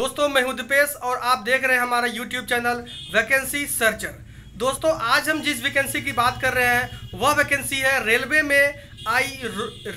दोस्तों मैं हूं दीपेश और आप देख रहे हैं हमारा यूट्यूब चैनल वैकेंसी सर्चर दोस्तों आज हम जिस वैकेंसी की बात कर रहे हैं वह वैकेंसी है रेलवे में आई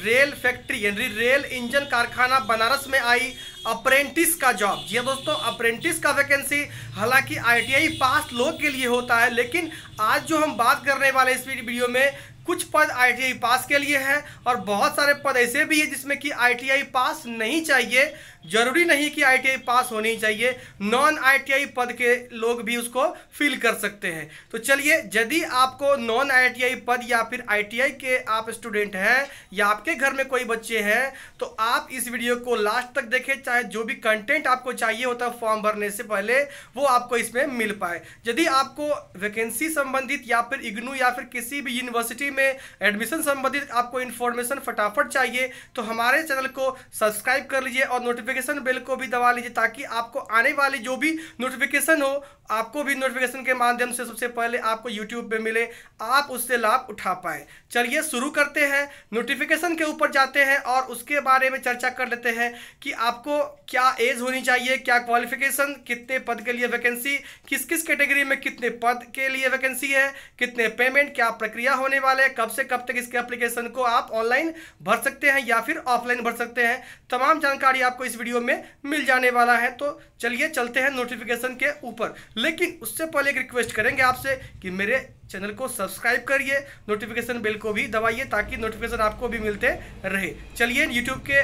रेल फैक्ट्री यानी रेल इंजन कारखाना बनारस में आई अप्रेंटिस का जॉब जी हाँ दोस्तों अप्रेंटिस का वैकेंसी हालांकि आईटीआई पास लोग के लिए होता है लेकिन आज जो हम बात करने वाले इस वीडियो में कुछ पद आईटीआई पास के लिए हैं और बहुत सारे पद ऐसे भी हैं जिसमें कि आईटीआई पास नहीं चाहिए जरूरी नहीं कि आई पास होनी चाहिए नॉन आई पद के लोग भी उसको फिल कर सकते हैं तो चलिए यदि आपको नॉन आई पद या फिर आई के आप स्टूडेंट हैं या आपके घर में कोई बच्चे हैं तो आप इस वीडियो को लास्ट तक देखें चाहे जो भी कंटेंट आपको चाहिए होता है फॉर्म भरने से पहले वो आपको इसमें मिल पाए यदि आपको वैकेंसी संबंधित या फिर इग्नू या फिर किसी भी यूनिवर्सिटी में एडमिशन संबंधित आपको इन्फॉर्मेशन फटाफट चाहिए तो हमारे चैनल को सब्सक्राइब कर लीजिए और नोटिफिकेशन नोटिफिकेशन बेल को भी दबा लीजिए ताकि आपको आने वाली जो भी नोटिफिकेशन हो आपको भी नोटिफिकेशन के माध्यम से सबसे पहले आपको यूट्यूब पे मिले आप उससे लाभ उठा पाए चलिए शुरू करते हैं नोटिफिकेशन के ऊपर जाते हैं और उसके बारे में चर्चा कर लेते हैं कि आपको क्या एज होनी चाहिए क्या क्वालिफिकेशन कितने पद के लिए वैकेंसी किस किस कैटेगरी में कितने पद के लिए वैकेंसी है कितने पेमेंट क्या प्रक्रिया होने वाले कब से कब तक इसके एप्लीकेशन को आप ऑनलाइन भर सकते हैं या फिर ऑफलाइन भर सकते हैं तमाम जानकारी आपको इस वीडियो में मिल जाने वाला है तो चलिए चलते हैं नोटिफिकेशन के ऊपर लेकिन उससे पहले एक रिक्वेस्ट करेंगे आपसे कि मेरे चैनल को सब्सक्राइब करिए नोटिफिकेशन बेल को भी दबाइए ताकि नोटिफिकेशन आपको भी मिलते रहे चलिए यूट्यूब के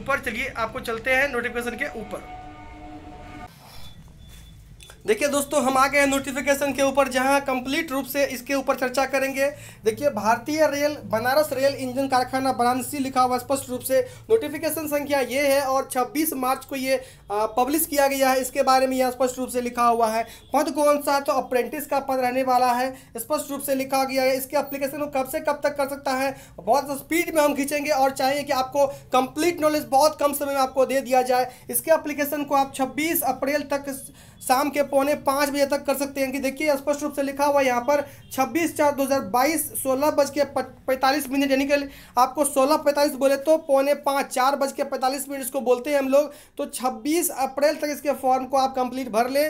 ऊपर चलिए आपको चलते हैं नोटिफिकेशन के ऊपर देखिए दोस्तों हम आ गए हैं नोटिफिकेशन के ऊपर जहां कंप्लीट रूप से इसके ऊपर चर्चा करेंगे देखिए भारतीय रेल बनारस रेल इंजन कारखाना बनारसी लिखा हुआ स्पष्ट रूप से नोटिफिकेशन संख्या ये है और 26 मार्च को ये पब्लिश किया गया है इसके बारे में यह स्पष्ट रूप से लिखा हुआ है पद कौन सा तो अप्रेंटिस का पद रहने वाला है स्पष्ट रूप से लिखा गया है इसके अप्लीकेशन को कब से कब तक कर सकता है बहुत स्पीड में हम खींचेंगे और चाहिए कि आपको कंप्लीट नॉलेज बहुत कम समय में आपको दे दिया जाए इसके अप्लीकेशन को आप छब्बीस अप्रैल तक शाम के पौने पाँच बजे तक कर सकते हैं कि देखिए स्पष्ट रूप से लिखा हुआ यहाँ पर 26 चार 2022 हज़ार बाईस सोलह बज के पैंतालीस मिनट यानी कि आपको सोलह पैंतालीस बोले तो पौने पाँच चार बज के पैंतालीस मिनट इसको बोलते हैं हम लोग तो छब्बीस अप्रैल तक इसके फॉर्म को आप कंप्लीट भर लें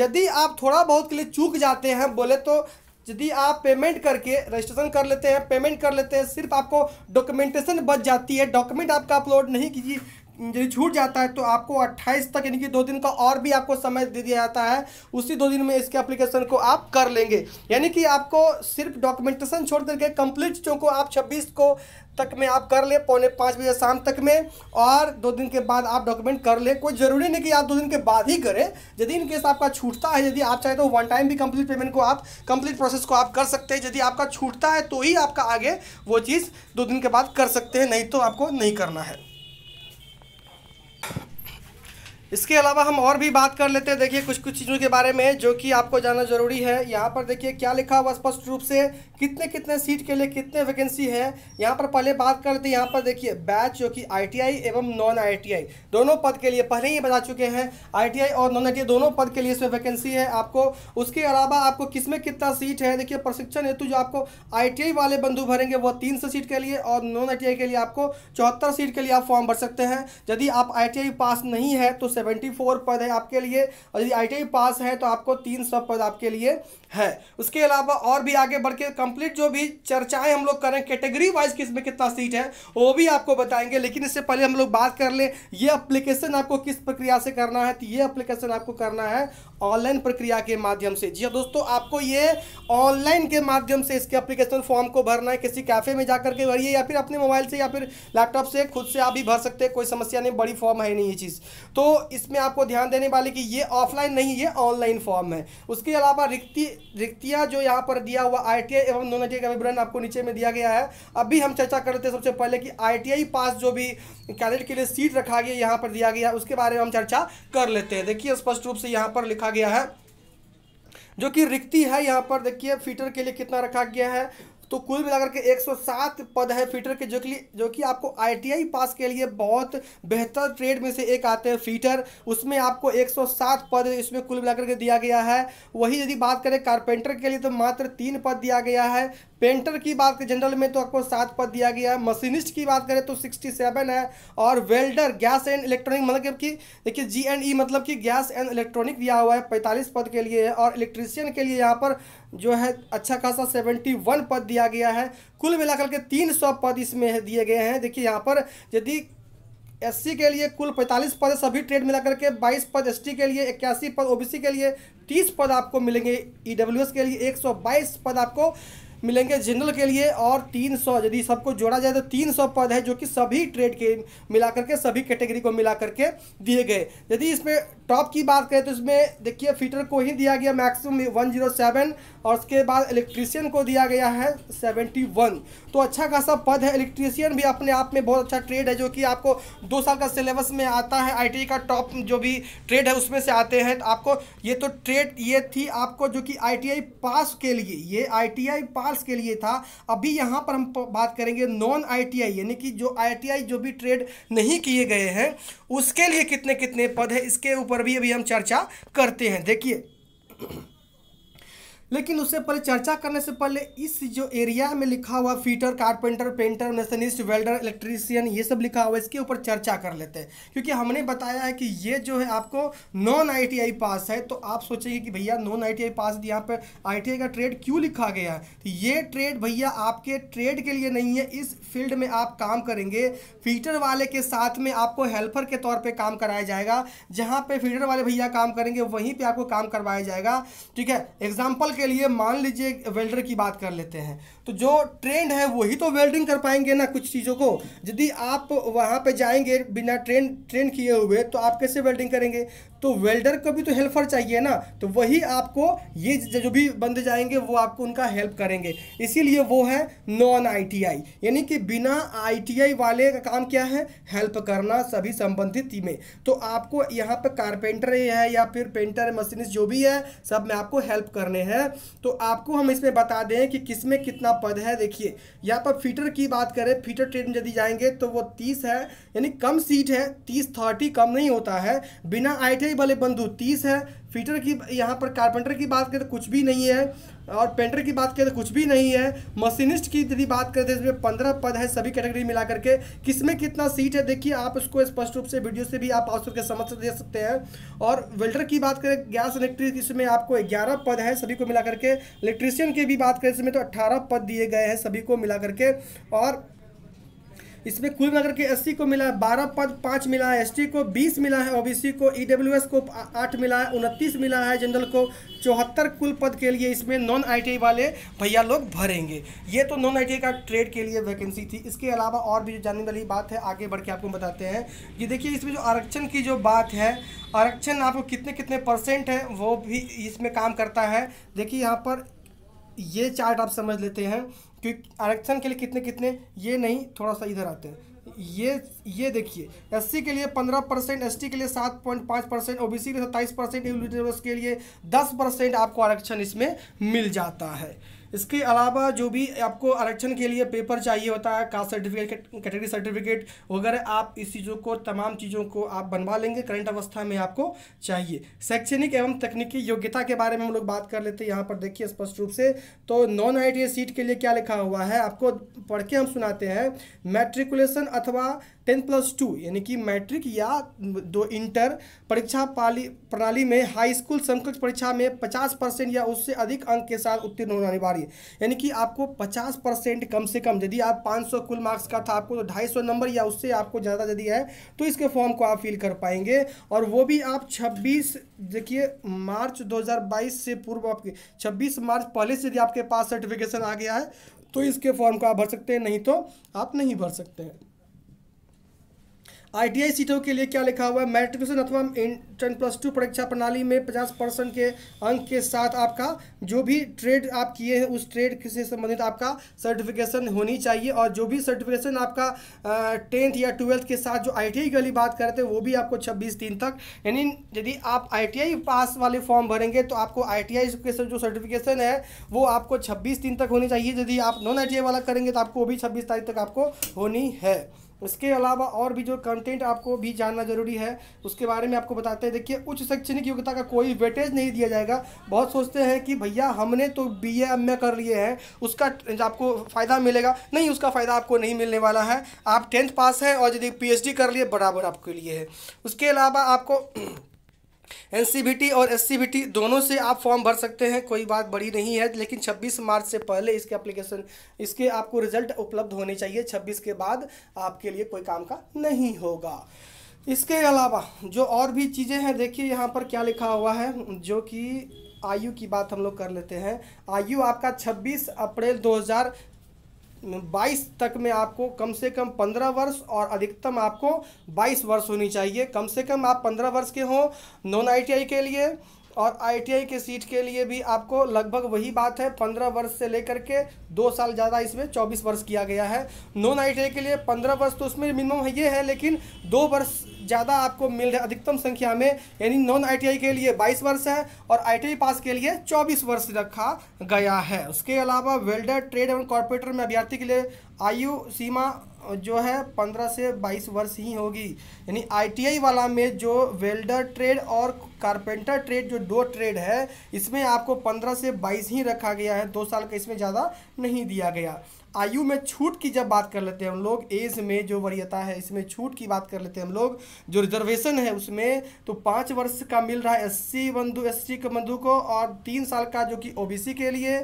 यदि आप थोड़ा बहुत के लिए चूक जाते हैं बोले तो यदि आप पेमेंट करके रजिस्ट्रेशन कर लेते हैं पेमेंट कर लेते हैं सिर्फ आपको डॉक्यूमेंटेशन बच जाती है डॉक्यूमेंट आपका अपलोड नहीं कीजिए यदि छूट जाता है तो आपको 28 तक यानी कि दो दिन का और भी आपको समय दे दिया जाता है उसी दो दिन में इसके एप्लीकेशन को आप कर लेंगे यानी कि आपको सिर्फ डॉक्यूमेंटेशन छोड़ करके कंप्लीट चीज़ों को आप 26 को तक में आप कर ले पौने पाँच बजे शाम तक में और दो दिन के बाद आप डॉक्यूमेंट कर ले कोई ज़रूरी नहीं कि आप दो दिन के बाद ही करें यदि इन केस आपका छूटता है यदि आप चाहे तो वन टाइम भी कंप्लीट पेमेंट को आप कंप्लीट प्रोसेस को आप कर सकते हैं यदि आपका छूटता है तो ही आपका आगे वो चीज़ दो दिन के बाद कर सकते हैं नहीं तो आपको नहीं करना है इसके अलावा हम और भी बात कर लेते हैं देखिए कुछ कुछ चीज़ों के बारे में जो कि आपको जानना जरूरी है यहाँ पर देखिए क्या लिखा हुआ स्पष्ट रूप से कितने कितने सीट के लिए कितने वैकेंसी है यहाँ पर पहले बात करते हैं यहाँ पर देखिए बैच जो कि आईटीआई एवं नॉन आईटीआई दोनों पद के लिए पहले ही बता चुके हैं आईटीआई और नॉन आई दोनों पद के लिए इसमें वैकेंसी है आपको उसके अलावा आपको किस में कितना सीट है देखिए प्रशिक्षण हेतु जो आपको आई वाले बंधु भरेंगे वो तीन सीट के लिए और नॉन आई के लिए आपको चौहत्तर सीट के लिए आप फॉर्म भर सकते हैं यदि आप आई पास नहीं है तो सेवेंटी फोर पद है आपके लिए और यदि आई पास है तो आपको तीन सौ पद आपके लिए है उसके अलावा और भी आगे बढ़ के कंप्लीट जो भी चर्चाएं हम लोग करें कैटेगरी वाइज किस में कितना सीट है वो भी आपको बताएंगे लेकिन इससे पहले हम लोग बात कर लें ये अप्लीकेशन आपको किस प्रक्रिया से करना है तो ये अप्लीकेशन आपको करना है ऑनलाइन प्रक्रिया के माध्यम से जी हाँ दोस्तों आपको ये ऑनलाइन के माध्यम से इसके अप्लीकेशन फॉर्म को भरना है किसी कैफे में जाकर के भरिए या फिर अपने मोबाइल से या फिर लैपटॉप से खुद से आप भी भर सकते हैं कोई समस्या नहीं बड़ी फॉर्म है नहीं ये चीज़ तो इसमें आपको ध्यान देने वाले कि ये ऑफलाइन नहीं ये ऑनलाइन फॉर्म है उसके अलावा रिक्ति रिक्तियाँ जो यहाँ पर दिया हुआ आई एवं दोनों का विवरण आपको नीचे में दिया गया है अभी हम चर्चा करते हैं सबसे पहले कि आई पास जो भी कैंडिडेट के लिए सीट रखा गया यहाँ पर दिया गया उसके बारे में हम चर्चा कर लेते हैं देखिए स्पष्ट रूप से यहाँ पर लिखा गया है जो कि रिक्ति है यहाँ पर देखिए फीटर के लिए कितना रखा गया है तो कुल मिलाकर के 107 पद है फीटर के जो कि जो कि आपको आईटीआई पास के लिए बहुत बेहतर ट्रेड में से एक आते हैं फीटर उसमें आपको 107 पद इसमें कुल मिलाकर के दिया गया है वही यदि बात करें कारपेंटर के लिए तो मात्र तीन पद दिया गया है पेंटर की बात करें जनरल में तो आपको सात पद दिया गया है मशीनिस्ट की बात करें तो सिक्सटी सेवन है और वेल्डर गैस एंड इलेक्ट्रॉनिक मतलब कि देखिए जी एंड ई मतलब कि गैस एंड इलेक्ट्रॉनिक दिया हुआ है पैंतालीस पद के लिए और इलेक्ट्रीशियन के लिए यहाँ पर जो है अच्छा खासा सेवेंटी वन पद दिया दिया गया है कुल मिलाकर के तीन सौ पद इसमें दिए गए हैं देखिए यहाँ पर यदि एससी के लिए कुल 45 पद सभी ट्रेड मिलाकर के 22 पद एसटी के लिए इक्यासी पद ओबीसी के लिए 30 पद आपको मिलेंगे ईडब्ल्यूएस e के लिए 122 पद आपको मिलेंगे जनरल के लिए और 300 यदि सबको जोड़ा जाए तो 300 पद है जो कि सभी ट्रेड के मिलाकर के सभी कैटेगरी को मिलाकर के दिए गए यदि इसमें टॉप की बात करें तो इसमें देखिए फीटर को ही दिया गया मैक्सिमम 107 और उसके बाद इलेक्ट्रीशियन को दिया गया है सेवेंटी वन तो अच्छा खासा पद है इलेक्ट्रीशियन भी अपने आप में बहुत अच्छा ट्रेड है जो कि आपको दो साल का सिलेबस में आता है आई e का टॉप जो भी ट्रेड है उसमें से आते हैं तो आपको ये तो ट्रेड ये थी आपको जो कि आई पास e के लिए ये आई पास e के लिए था अभी यहाँ पर हम बात करेंगे नॉन आई यानी कि जो आई जो भी ट्रेड नहीं किए गए हैं उसके लिए कितने कितने पद है इसके ऊपर भी अभी हम चर्चा करते हैं देखिए लेकिन उससे पहले चर्चा करने से पहले इस जो एरिया में लिखा हुआ fitter carpenter painter machinist welder electrician ये सब लिखा हुआ है इसके ऊपर चर्चा कर लेते हैं क्योंकि हमने बताया है कि ये जो है आपको नॉन आईटीआई पास है तो आप सोचेंगे कि भैया नॉन आईटीआई पास यहाँ पर आई का ट्रेड क्यों लिखा गया है तो ये ट्रेड भैया आपके ट्रेड के लिए नहीं है इस फील्ड में आप काम करेंगे फीटर वाले के साथ में आपको हेल्पर के तौर पर काम कराया जाएगा जहाँ पर फीटर वाले भैया काम करेंगे वहीं पर आपको काम करवाया जाएगा ठीक है एग्जाम्पल के लिए मान लीजिए वेल्डर की बात कर लेते हैं तो जो ट्रेंड है वही तो वेल्डिंग कर पाएंगे ना कुछ चीज़ों को यदि आप वहाँ पे जाएंगे बिना ट्रेन ट्रेन किए हुए तो आप कैसे वेल्डिंग करेंगे तो वेल्डर को भी तो हेल्पर चाहिए ना तो वही आपको ये जो भी बंदे जाएंगे वो आपको उनका हेल्प करेंगे इसीलिए वो है नॉन आईटीआई यानी कि बिना आईटीआई वाले का काम क्या है हेल्प करना सभी संबंधित टीमें तो आपको यहाँ पर कारपेंटर है या फिर पेंटर मशीनिस्ट जो भी है सब में आपको हेल्प करने हैं तो आपको हम इसमें बता दें कि किस में कितना पद है देखिए यहाँ पर फीटर की बात करें फीटर ट्रेड में यदि जाएंगे तो वो तीस है यानी कम सीट है तीस थर्टी कम नहीं होता है बिना आई ही भले बंधु तीस है फीटर की यहाँ पर कारपेंटर की बात करें तो कुछ भी नहीं है और पेंटर की बात करें तो कुछ भी नहीं है मशीनिस्ट की यदि बात करें तो इसमें पंद्रह पद है सभी कैटेगरी मिला करके किसमें कितना सीट है देखिए आप उसको स्पष्ट रूप से वीडियो से भी आप पास के समझ दे सकते हैं और वेल्डर की बात करें गैस इलेक्ट्रिक इसमें आपको ग्यारह पद है सभी को मिला करके इलेक्ट्रीशियन की भी बात करें इसमें तो अट्ठारह पद दिए गए हैं सभी को मिला करके और इसमें कुल मिलाकर के एस को मिला है बारह पद पाँच मिला है एसटी को बीस मिला है ओबीसी को ईडब्ल्यूएस को आठ मिला है उनतीस मिला है जनरल को चौहत्तर कुल पद के लिए इसमें नॉन आईटीआई वाले भैया लोग भरेंगे ये तो नॉन आईटीआई का ट्रेड के लिए वैकेंसी थी इसके अलावा और भी जानने वाली बात है आगे बढ़ के आपको बताते हैं कि देखिए इसमें जो आरक्षण की जो बात है आरक्षण आपको कितने कितने परसेंट है वो भी इसमें काम करता है देखिए यहाँ पर ये चार्ट आप समझ लेते हैं क्योंकि आरक्षण के लिए कितने कितने ये नहीं थोड़ा सा इधर आते हैं ये ये देखिए एससी के लिए पंद्रह परसेंट एस के लिए सात पॉइंट पाँच परसेंट ओ बी सी के लिए सत्ताईस परसेंट के लिए दस परसेंट आपको आरक्षण इसमें मिल जाता है इसके अलावा जो भी आपको आरक्षण के लिए पेपर चाहिए होता है कास्ट सर्टिफिकेट कैटेगरी सर्टिफिकेट वगैरह आप इस चीज़ों को तमाम चीज़ों को आप बनवा लेंगे करंट अवस्था में आपको चाहिए शैक्षणिक एवं तकनीकी योग्यता के बारे में हम लोग बात कर लेते हैं यहाँ पर देखिए स्पष्ट रूप से तो नॉन आई सीट के लिए क्या लिखा हुआ है आपको पढ़ के हम सुनाते हैं मैट्रिकुलेशन अथवा टेन प्लस टू यानी कि मैट्रिक या दो इंटर परीक्षा पाली प्रणाली में हाई स्कूल समकक्ष परीक्षा में पचास परसेंट या उससे अधिक अंक के साथ उत्तीर्ण होना अनिवार्य है यानी कि आपको पचास परसेंट कम से कम यदि आप पाँच सौ कुल मार्क्स का था आपको तो ढाई सौ नंबर या उससे आपको ज़्यादा यदि है तो इसके फॉर्म को आप फिल कर पाएंगे और वो भी आप छब्बीस देखिए मार्च 2022 से पूर्व आपके 26 मार्च पहले से यदि आपके पास सर्टिफिकेशन आ गया है तो इसके फॉर्म को आप भर सकते हैं नहीं तो आप नहीं भर सकते हैं आईटीआई सीटों के लिए क्या लिखा हुआ है मेट्रिकुलेशन अथवा टेन प्लस टू परीक्षा प्रणाली में पचास परसेंट के अंक के साथ आपका जो भी ट्रेड आप किए हैं उस ट्रेड से संबंधित आपका सर्टिफिकेशन होनी चाहिए और जो भी सर्टिफिकेशन आपका टेंथ या ट्वेल्थ के साथ जो आई के लिए बात करते हैं वो भी आपको छब्बीस तीन तक यानी यदि आप आई पास वाले फॉर्म भरेंगे तो आपको आई के जो सर्टिफिकेशन है वो आपको छब्बीस तीन तक होनी चाहिए यदि आप नॉन आई वाला करेंगे तो आपको वो भी छब्बीस तारीख तक आपको होनी है इसके अलावा और भी जो कंटेंट आपको भी जानना जरूरी है उसके बारे में आपको बताते हैं देखिए उच्च शैक्षणिक योग्यता का कोई वेटेज नहीं दिया जाएगा बहुत सोचते हैं कि भैया हमने तो बी ए एम ए कर लिए हैं उसका आपको फ़ायदा मिलेगा नहीं उसका फ़ायदा आपको नहीं मिलने वाला है आप टेंथ पास हैं और यदि पी कर लिए बराबर आपके लिए है उसके अलावा आपको एन और एस दोनों से आप फॉर्म भर सकते हैं कोई बात बड़ी नहीं है लेकिन छब्बीस मार्च से पहले इसके अप्लीकेशन इसके आपको रिजल्ट उपलब्ध होने चाहिए छब्बीस के बाद आपके लिए कोई काम का नहीं होगा इसके अलावा जो और भी चीज़ें हैं देखिए यहाँ पर क्या लिखा हुआ है जो कि आयु की बात हम लोग कर लेते हैं आयु आपका 26 अप्रैल बाईस तक में आपको कम से कम पंद्रह वर्ष और अधिकतम आपको बाईस वर्ष होनी चाहिए कम से कम आप पंद्रह वर्ष के हों नॉन आईटीआई के लिए और आईटीआई के सीट के लिए भी आपको लगभग वही बात है पंद्रह वर्ष से लेकर के दो साल ज़्यादा इसमें चौबीस वर्ष किया गया है नॉन आईटीआई के लिए पंद्रह वर्ष तो उसमें मिनिमम ये है लेकिन दो वर्ष ज़्यादा आपको मिल रहा है अधिकतम संख्या में यानी नॉन आईटीआई के लिए बाईस वर्ष है और आई पास के लिए चौबीस वर्ष रखा गया है उसके अलावा वेल्डर ट्रेड एवं कॉरपोरेटर में अभ्यर्थी के लिए आयु सीमा जो है पंद्रह से बाईस वर्ष ही होगी यानी आईटीआई वाला में जो वेल्डर ट्रेड और कारपेंटर ट्रेड जो दो ट्रेड है इसमें आपको पंद्रह से बाईस ही रखा गया है दो साल का इसमें ज़्यादा नहीं दिया गया आयु में छूट की जब बात कर लेते हैं हम लोग एज में जो वरीयता है इसमें छूट की बात कर लेते हैं हम लोग जो रिजर्वेशन है उसमें तो पाँच वर्ष का मिल रहा है एस सी बंधु एस सी के बंधु को और तीन साल का जो कि ओबीसी के लिए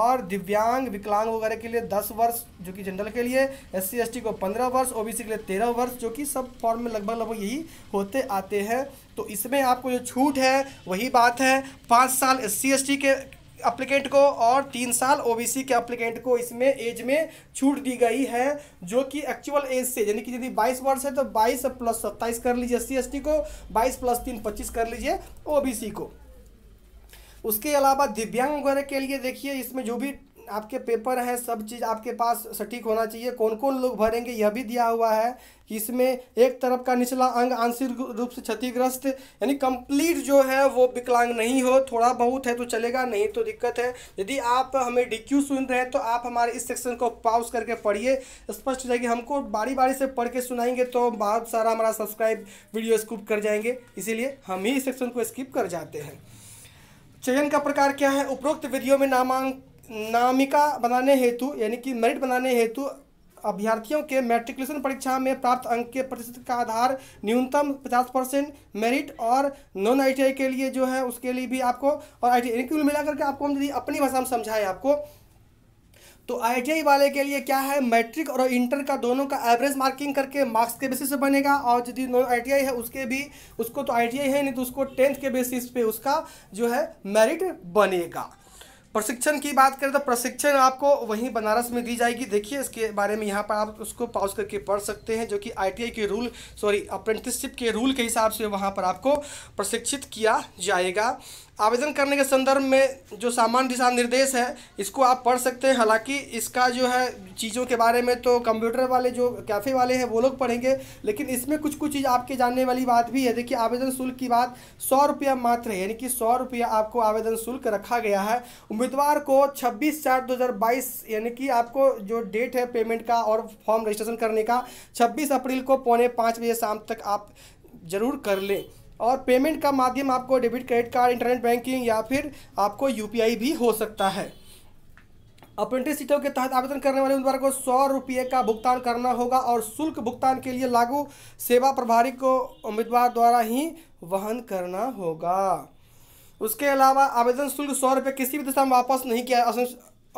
और दिव्यांग विकलांग वगैरह के लिए दस वर्ष जो कि जनरल के लिए एस सी को पंद्रह वर्ष सी के लिए तेरह वर्ष जो कि सब फॉर्म में लगभग लगभग यही होते आते हैं तो इसमें आपको जो छूट है वही बात है पाँच साल एस सी के अप्लीकेंट को और तीन साल ओबीसी के अप्लीकेंट को इसमें एज में छूट दी गई है जो कि एक्चुअल एज से यानी कि यदि 22 वर्ष है तो 22 प्लस 27 कर लीजिए एस सी को 22 प्लस तीन पच्चीस कर लीजिए ओबीसी को उसके अलावा दिव्यांग वगैरह के लिए देखिए इसमें जो भी आपके पेपर हैं सब चीज़ आपके पास सटीक होना चाहिए कौन कौन लोग भरेंगे यह भी दिया हुआ है कि इसमें एक तरफ का निचला अंग आंशिक रूप से क्षतिग्रस्त यानी कंप्लीट जो है वो विकलांग नहीं हो थोड़ा बहुत है तो चलेगा नहीं तो दिक्कत है यदि आप हमें डी क्यू सुन रहे हैं तो आप हमारे इस सेक्शन को पाउस करके पढ़िए स्पष्ट हो जाएगी हमको बारी बारी से पढ़ के सुनाएंगे तो बहुत सारा हमारा सब्सक्राइब वीडियो स्किप कर जाएंगे इसीलिए हम ही इस सेक्शन को स्किप कर जाते हैं चयन का प्रकार क्या है उपरोक्त विधियों में नामांक नामिका बनाने हेतु यानी कि मेरिट बनाने हेतु अभ्यर्थियों के मैट्रिकुलेशन परीक्षा में प्राप्त अंक के प्रतिशत का आधार न्यूनतम 50 परसेंट मेरिट और नॉन आई के लिए जो है उसके लिए भी आपको और आई टी आई मिलाकर के आपको हम यदि अपनी भाषा में समझाएं आपको तो आई वाले के लिए क्या है मैट्रिक और इंटर का दोनों का एवरेज मार्किंग करके मार्क्स के बेसिस पे बनेगा और यदि नॉन आई है उसके भी उसको तो आई है नहीं तो उसको टेंथ के बेसिस पे उसका जो है मेरिट बनेगा प्रशिक्षण की बात करें तो प्रशिक्षण आपको वहीं बनारस में दी जाएगी देखिए इसके बारे में यहाँ पर आप उसको पॉज करके पढ़ सकते हैं जो कि आईटीआई के रूल सॉरी अप्रेंटिसशिप के रूल के हिसाब से वहाँ पर आपको प्रशिक्षित किया जाएगा आवेदन करने के संदर्भ में जो सामान्य दिशा निर्देश है इसको आप पढ़ सकते हैं हालांकि इसका जो है चीज़ों के बारे में तो कंप्यूटर वाले जो कैफ़े वाले हैं वो लोग पढ़ेंगे लेकिन इसमें कुछ कुछ चीज़ आपके जानने वाली बात भी है देखिए आवेदन शुल्क की बात सौ रुपया मात्र है यानी कि सौ रुपया आपको आवेदन शुल्क रखा गया है उम्मीदवार को छब्बीस चार दो हज़ार बाईस यानी कि आपको जो डेट है पेमेंट का और फॉर्म रजिस्ट्रेशन करने का छब्बीस अप्रैल को पौने पाँच बजे शाम तक आप ज़रूर कर लें और पेमेंट का माध्यम आपको debit credit card internet banking या फिर आपको यूपीआई भी हो सकता है अप्रेंटिस सीटों के तहत आवेदन करने वाले उम्मीदवार को सौ रुपये का भुगतान करना होगा और शुल्क भुगतान के लिए लागू सेवा प्रभारी को उम्मीदवार द्वारा ही वहन करना होगा उसके अलावा आवेदन शुल्क सौ रुपये किसी भी दिशा में वापस नहीं किया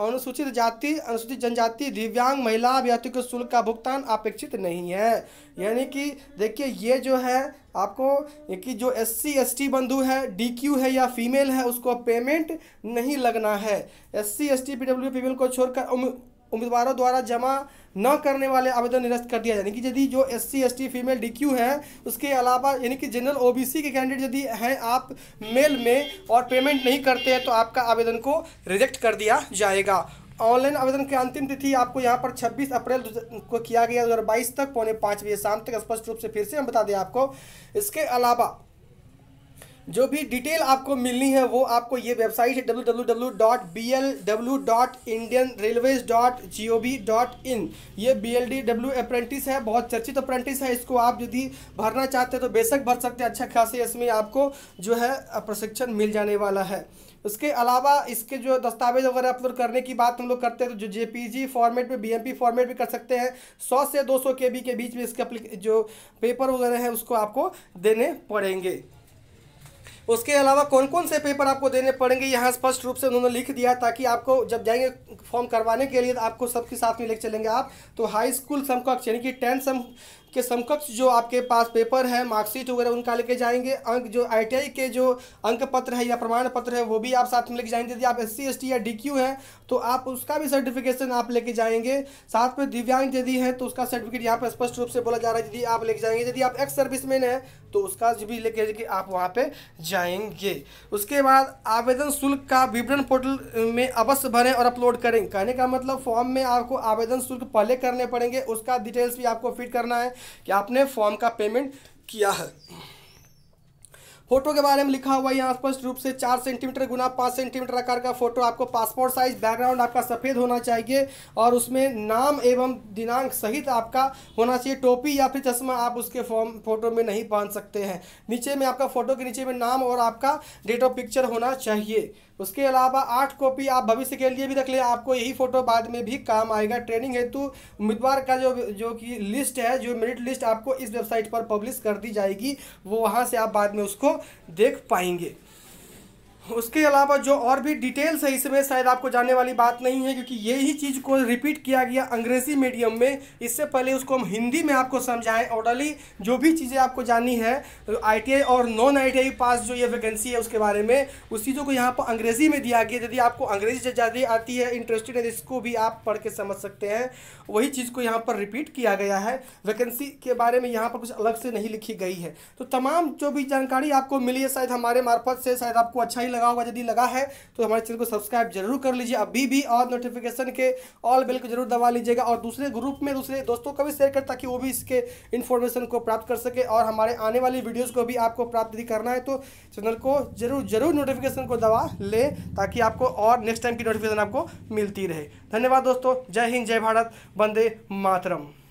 अनुसूचित जाति अनुसूचित जनजाति दिव्यांग महिला अभ्यर्थियों के शुल्क का भुगतान अपेक्षित नहीं है यानी कि देखिए ये जो है आपको कि जो एस सी एस टी बंधु है डी क्यू है या फीमेल है उसको पेमेंट नहीं लगना है S C S T P W female को छोड़कर उम्मीदवारों द्वारा जमा न करने वाले आवेदन निरस्त कर दिया जाए यानी कि यदि जो S C S T female D Q है उसके अलावा यानी कि जनरल ओ बी सी के कैंडिडेट यदि हैं आप मेल में और पेमेंट नहीं करते हैं तो आपका आवेदन को रिजेक्ट कर दिया जाएगा ऑनलाइन आवेदन की अंतिम तिथि आपको यहाँ पर 26 अप्रैल को किया गया दो हज़ार बाईस तक पौने पाँच बजे शाम तक स्पष्ट रूप से फिर से हम बता दें आपको इसके अलावा जो भी डिटेल आपको मिलनी है वो आपको ये वेबसाइट है W W W dot B L W dot Indian railways dot G O V dot in ये B L D W apprentice है बहुत चर्चित अप्रेंटिस है इसको आप यदि भरना चाहते हैं तो बेशक भर सकते हैं अच्छा खासे इसमें आपको जो है प्रशिक्षण मिल जाने वाला है उसके अलावा इसके जो दस्तावेज वगैरह अपलोड करने की बात हम लोग करते हैं तो जो जेपीजी फॉर्मेट में बीएमपी फॉर्मेट भी कर सकते हैं 100 से 200 सौ के बीच में इसके जो पेपर वगैरह है उसको आपको देने पड़ेंगे उसके अलावा कौन कौन से पेपर आपको देने पड़ेंगे यहाँ स्पष्ट रूप से उन्होंने लिख दिया ताकि आपको जब जाएंगे फॉर्म करवाने के लिए तो आपको सबके साथ में लेकर चलेंगे आप तो हाई स्कूल समकक्ष यानी कि टेंथ सम के समकक्ष जो आपके पास पेपर है मार्कशीट वगैरह उनका लेके जाएंगे अंक जो आई के जो अंक पत्र है या प्रमाण पत्र है वो भी आप साथ में लेके जाएंगे यदि आप एस सी या डी हैं तो आप उसका भी सर्टिफिकेशन आप लेके जाएंगे साथ में दिव्यांग यदि है तो उसका सर्टिफिकेट यहाँ पर स्पष्ट रूप से बोला जा रहा है यदि आप लेके जाएंगे यदि आप एक्स सर्विसमैन हैं तो उसका भी लेके जाएंगे आप वहाँ पर जाएंगे उसके बाद आवेदन शुल्क का विवरण पोर्टल में अवश्य भरें और अपलोड करें कहने का मतलब फॉर्म में आपको आवेदन शुल्क पहले करने पड़ेंगे उसका डिटेल्स भी आपको फिट करना है कि आपने फॉर्म का पेमेंट किया है फोटो के बारे में लिखा हुआ है यहाँ स्पष्ट रूप से चार सेंटीमीटर गुना पाँच सेंटीमीटर आकार का फोटो आपको पासपोर्ट साइज बैकग्राउंड आपका सफ़ेद होना चाहिए और उसमें नाम एवं दिनांक सहित आपका होना चाहिए टोपी या फिर चश्मा आप उसके फॉर्म फोटो में नहीं पहन सकते हैं नीचे में आपका फोटो के नीचे में नाम और आपका डेट ऑफ पिक्चर होना चाहिए उसके अलावा आठ कॉपी आप भविष्य के लिए भी रख लें आपको यही फोटो बाद में भी काम आएगा ट्रेनिंग हेतु उम्मीदवार का जो जो कि लिस्ट है जो मेरिट लिस्ट आपको इस वेबसाइट पर पब्लिश कर दी जाएगी वो वहाँ से आप बाद में उसको देख पाएंगे उसके अलावा जो और भी डिटेल्स है इसमें शायद आपको जानने वाली बात नहीं है क्योंकि यही चीज़ को रिपीट किया गया अंग्रेजी मीडियम में इससे पहले उसको हम हिंदी में आपको समझाएं ऑर्डरली जो भी चीज़ें आपको जाननी है आईटीआई और नॉन आईटीआई पास जो ये वैकेंसी है उसके बारे में उस चीज़ों को यहाँ पर अंग्रेजी में दिया गया यदि आपको अंग्रेजी ज़्यादा आती है इंटरेस्टेड है तो इसको भी आप पढ़ के समझ सकते हैं वही चीज़ को यहाँ पर रिपीट किया गया है वैकेंसी के बारे में यहाँ पर कुछ अलग से नहीं लिखी गई है तो तमाम जो भी जानकारी आपको मिली है शायद हमारे मार्फत से शायद आपको अच्छा ही लगा होगा यदि लगा है तो हमारे चैनल को सब्सक्राइब जरूर कर लीजिए अभी भी और नोटिफिकेशन के ऑल बिल को जरूर दबा लीजिएगा और दूसरे ग्रुप में दूसरे दोस्तों को भी शेयर कर ताकि वो भी इसके इन्फॉर्मेशन को प्राप्त कर सके और हमारे आने वाली वीडियोज़ को भी आपको प्राप्त यदि करना है तो चैनल को जरूर जरूर नोटिफिकेशन को दबा ले ताकि आपको और नेक्स्ट टाइम की नोटिफिकेशन आपको मिलती रहे धन्यवाद दोस्तों जय हिंद जय भारत वंदे मातरम